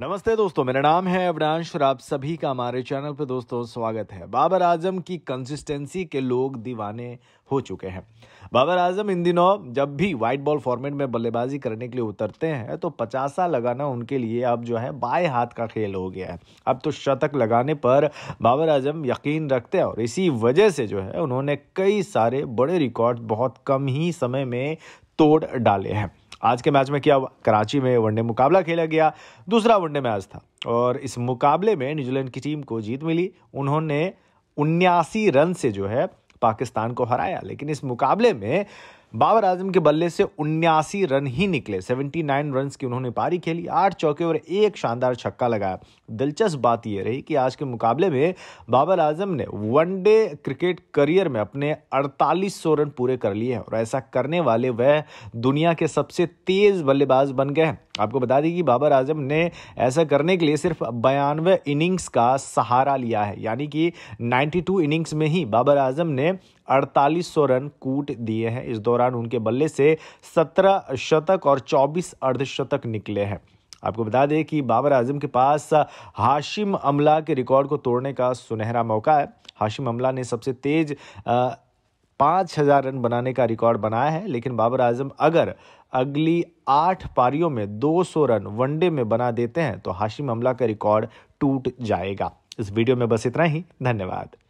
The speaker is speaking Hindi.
नमस्ते दोस्तों मेरा नाम है अवनाश और आप सभी का हमारे चैनल पर दोस्तों स्वागत है बाबर आजम की कंसिस्टेंसी के लोग दीवाने हो चुके हैं बाबर आजम इन दिनों जब भी वाइट बॉल फॉर्मेट में बल्लेबाजी करने के लिए उतरते हैं तो पचासा लगाना उनके लिए अब जो है बाएं हाथ का खेल हो गया है अब तो शतक लगाने पर बाबर आजम यकीन रखते हैं और इसी वजह से जो है उन्होंने कई सारे बड़े रिकॉर्ड बहुत कम ही समय में तोड़ डाले हैं आज के मैच में क्या कराची में वनडे मुकाबला खेला गया दूसरा वनडे मैच था और इस मुकाबले में न्यूजीलैंड की टीम को जीत मिली उन्होंने उन्यासी रन से जो है पाकिस्तान को हराया लेकिन इस मुकाबले में बाबर आजम के बल्ले से उन्यासी रन ही निकले 79 रन की उन्होंने पारी खेली आठ चौके और एक शानदार छक्का लगाया दिलचस्प बात यह रही कि आज के मुकाबले में बाबर आजम ने वनडे क्रिकेट करियर में अपने सौ रन पूरे कर लिए हैं और ऐसा करने वाले वह दुनिया के सबसे तेज बल्लेबाज बन गए हैं आपको बता दें कि बाबर आजम ने ऐसा करने के लिए सिर्फ बयानवे इनिंग्स का सहारा लिया है यानी कि 92 इनिंग्स में ही बाबर आजम ने 4800 रन कूट दिए हैं इस दौरान उनके बल्ले से 17 शतक और 24 अर्धशतक निकले हैं आपको बता दें कि बाबर आजम के पास हाशिम अमला के रिकॉर्ड को तोड़ने का सुनहरा मौका है हाशिम अमला ने सबसे तेज़ पाँच हज़ार रन बनाने का रिकॉर्ड बनाया है लेकिन बाबर आजम अगर अगली आठ पारियों में 200 रन वनडे में बना देते हैं तो हाशिम अमला का रिकॉर्ड टूट जाएगा इस वीडियो में बस इतना ही धन्यवाद